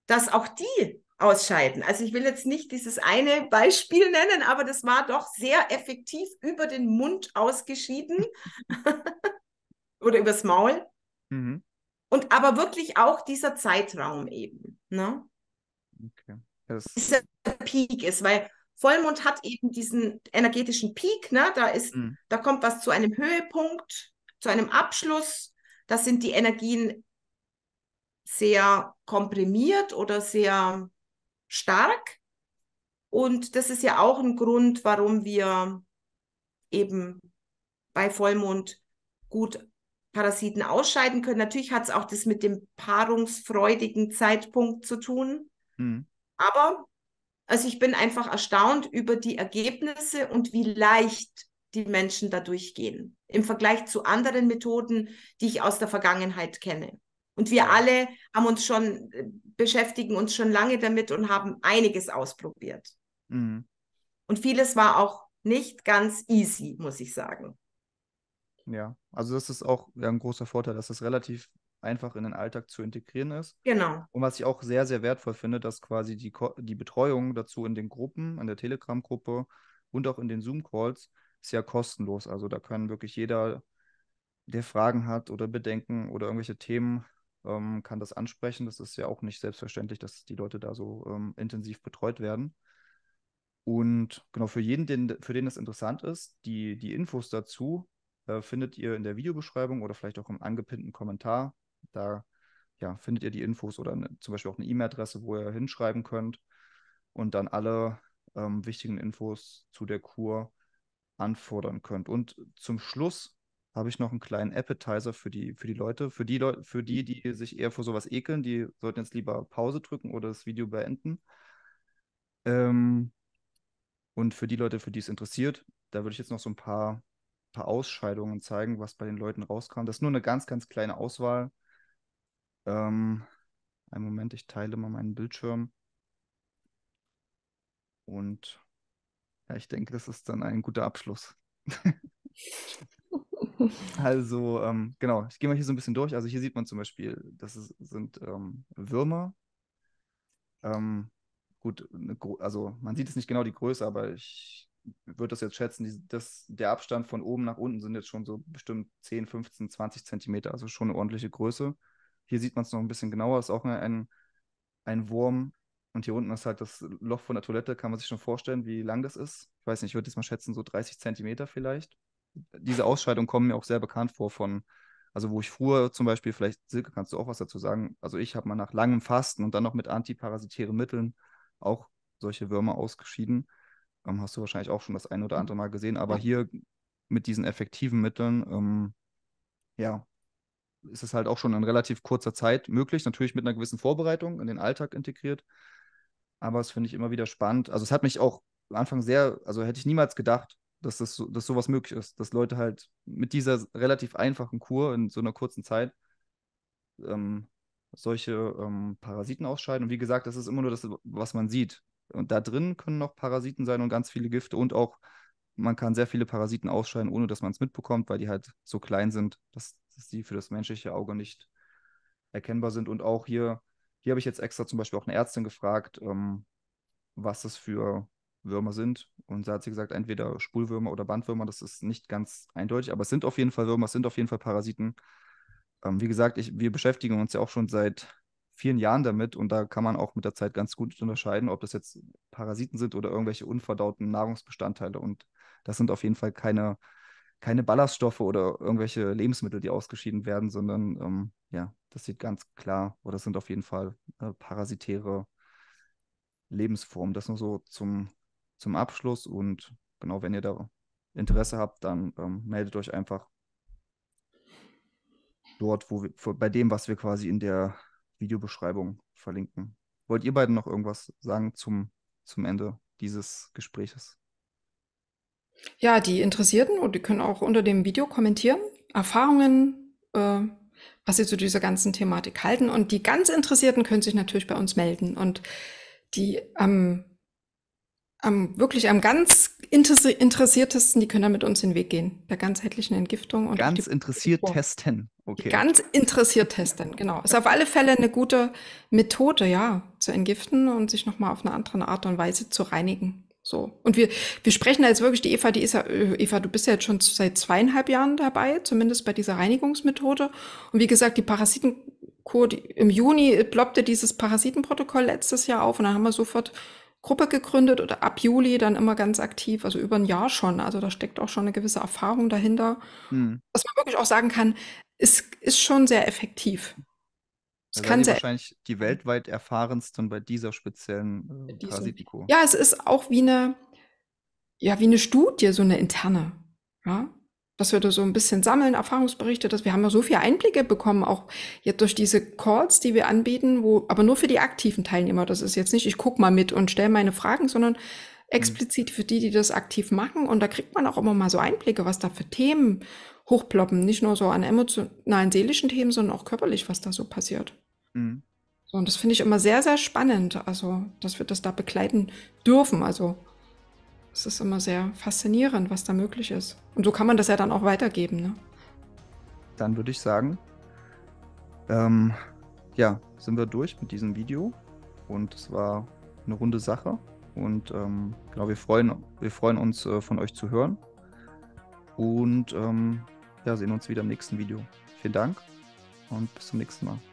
dass auch die ausscheiden. Also ich will jetzt nicht dieses eine Beispiel nennen, aber das war doch sehr effektiv über den Mund ausgeschieden *laughs* oder übers Maul. Mhm. Und aber wirklich auch dieser Zeitraum eben. Ne? Okay. Das... Dieser Peak ist, weil Vollmond hat eben diesen energetischen Peak, ne? da, ist, mhm. da kommt was zu einem Höhepunkt, zu einem Abschluss. Da sind die Energien sehr komprimiert oder sehr stark. Und das ist ja auch ein Grund, warum wir eben bei Vollmond gut Parasiten ausscheiden können. Natürlich hat es auch das mit dem paarungsfreudigen Zeitpunkt zu tun. Mhm. Aber also ich bin einfach erstaunt über die Ergebnisse und wie leicht die Menschen dadurch gehen im Vergleich zu anderen Methoden, die ich aus der Vergangenheit kenne. Und wir alle haben uns schon, äh, beschäftigen uns schon lange damit und haben einiges ausprobiert. Mhm. Und vieles war auch nicht ganz easy, muss ich sagen. Ja, also das ist auch ein großer Vorteil, dass es relativ einfach in den Alltag zu integrieren ist. Genau. Und was ich auch sehr, sehr wertvoll finde, dass quasi die, Ko die Betreuung dazu in den Gruppen, in der Telegram-Gruppe und auch in den Zoom-Calls sehr ja kostenlos. Also da kann wirklich jeder, der Fragen hat oder Bedenken oder irgendwelche Themen, ähm, kann das ansprechen. Das ist ja auch nicht selbstverständlich, dass die Leute da so ähm, intensiv betreut werden. Und genau, für jeden, den, für den das interessant ist, die, die Infos dazu äh, findet ihr in der Videobeschreibung oder vielleicht auch im angepinnten Kommentar da ja, findet ihr die Infos oder eine, zum Beispiel auch eine E-Mail-Adresse, wo ihr hinschreiben könnt und dann alle ähm, wichtigen Infos zu der Kur anfordern könnt. Und zum Schluss habe ich noch einen kleinen Appetizer für die, für die Leute. Für die, Leute, für die, die sich eher vor sowas ekeln, die sollten jetzt lieber Pause drücken oder das Video beenden. Ähm, und für die Leute, für die es interessiert, da würde ich jetzt noch so ein paar, paar Ausscheidungen zeigen, was bei den Leuten rauskam. Das ist nur eine ganz, ganz kleine Auswahl. Ähm, einen Moment, ich teile mal meinen Bildschirm. Und ja, ich denke, das ist dann ein guter Abschluss. *laughs* also, ähm, genau, ich gehe mal hier so ein bisschen durch. Also hier sieht man zum Beispiel, das ist, sind ähm, Würmer. Ähm, gut, also man sieht es nicht genau die Größe, aber ich würde das jetzt schätzen, die, das, der Abstand von oben nach unten sind jetzt schon so bestimmt 10, 15, 20 Zentimeter, also schon eine ordentliche Größe. Hier sieht man es noch ein bisschen genauer, ist auch ein, ein Wurm. Und hier unten ist halt das Loch von der Toilette, kann man sich schon vorstellen, wie lang das ist. Ich weiß nicht, ich würde jetzt mal schätzen, so 30 Zentimeter vielleicht. Diese Ausscheidungen kommen mir auch sehr bekannt vor von, also wo ich früher zum Beispiel, vielleicht Silke, kannst du auch was dazu sagen, also ich habe mal nach langem Fasten und dann noch mit antiparasitären Mitteln auch solche Würmer ausgeschieden. Ähm, hast du wahrscheinlich auch schon das ein oder andere Mal gesehen, aber hier mit diesen effektiven Mitteln, ähm, ja, ist es halt auch schon in relativ kurzer Zeit möglich, natürlich mit einer gewissen Vorbereitung in den Alltag integriert. Aber es finde ich immer wieder spannend. Also es hat mich auch am Anfang sehr, also hätte ich niemals gedacht, dass das so, dass sowas möglich ist, dass Leute halt mit dieser relativ einfachen Kur in so einer kurzen Zeit ähm, solche ähm, Parasiten ausscheiden. Und wie gesagt, das ist immer nur das, was man sieht. Und da drin können noch Parasiten sein und ganz viele Gifte und auch man kann sehr viele Parasiten ausscheiden, ohne dass man es mitbekommt, weil die halt so klein sind, dass, sie für das menschliche Auge nicht erkennbar sind. Und auch hier, hier habe ich jetzt extra zum Beispiel auch eine Ärztin gefragt, ähm, was das für Würmer sind. Und da hat sie gesagt, entweder Spulwürmer oder Bandwürmer. Das ist nicht ganz eindeutig, aber es sind auf jeden Fall Würmer, es sind auf jeden Fall Parasiten. Ähm, wie gesagt, ich, wir beschäftigen uns ja auch schon seit vielen Jahren damit und da kann man auch mit der Zeit ganz gut unterscheiden, ob das jetzt Parasiten sind oder irgendwelche unverdauten Nahrungsbestandteile. Und das sind auf jeden Fall keine, keine Ballaststoffe oder irgendwelche Lebensmittel, die ausgeschieden werden, sondern ähm, ja, das sieht ganz klar, oder das sind auf jeden Fall äh, parasitäre Lebensformen. Das nur so zum, zum Abschluss. Und genau, wenn ihr da Interesse habt, dann ähm, meldet euch einfach dort, wo wir, für, bei dem, was wir quasi in der Videobeschreibung verlinken. Wollt ihr beiden noch irgendwas sagen zum, zum Ende dieses Gespräches? Ja, die Interessierten und die können auch unter dem Video kommentieren, Erfahrungen, äh, was sie zu dieser ganzen Thematik halten. Und die ganz Interessierten können sich natürlich bei uns melden. Und die am, am wirklich am ganz interessiertesten, die können dann mit uns den Weg gehen, der ganzheitlichen Entgiftung. Und ganz interessiert testen. Okay. ganz interessiert testen, genau. Ist auf alle Fälle eine gute Methode, ja, zu entgiften und sich nochmal auf eine andere Art und Weise zu reinigen. So. Und wir, wir sprechen da jetzt wirklich, die Eva, die ist ja, äh, Eva, du bist ja jetzt schon seit zweieinhalb Jahren dabei, zumindest bei dieser Reinigungsmethode. Und wie gesagt, die Parasitenkur, die, im Juni ploppte dieses Parasitenprotokoll letztes Jahr auf und dann haben wir sofort Gruppe gegründet oder ab Juli dann immer ganz aktiv, also über ein Jahr schon. Also da steckt auch schon eine gewisse Erfahrung dahinter. Hm. Dass man wirklich auch sagen kann, es ist schon sehr effektiv. Das da kann sein. wahrscheinlich die hm. weltweit erfahrensten bei dieser speziellen äh, Parasitico. Ja, es ist auch wie eine, ja, wie eine Studie, so eine interne. Ja? Dass wir da so ein bisschen sammeln, Erfahrungsberichte, dass wir haben ja so viele Einblicke bekommen, auch jetzt durch diese Calls, die wir anbieten, wo, aber nur für die aktiven Teilnehmer. Das ist jetzt nicht, ich gucke mal mit und stelle meine Fragen, sondern hm. explizit für die, die das aktiv machen. Und da kriegt man auch immer mal so Einblicke, was da für Themen hochploppen. Nicht nur so an emotionalen, seelischen Themen, sondern auch körperlich, was da so passiert. Mhm. und das finde ich immer sehr, sehr spannend, also dass wir das da begleiten dürfen. Also es ist immer sehr faszinierend, was da möglich ist. Und so kann man das ja dann auch weitergeben. Ne? Dann würde ich sagen, ähm, ja, sind wir durch mit diesem Video. Und es war eine runde Sache. Und ähm, genau, wir freuen, wir freuen uns, äh, von euch zu hören. Und ähm, ja, sehen uns wieder im nächsten Video. Vielen Dank und bis zum nächsten Mal.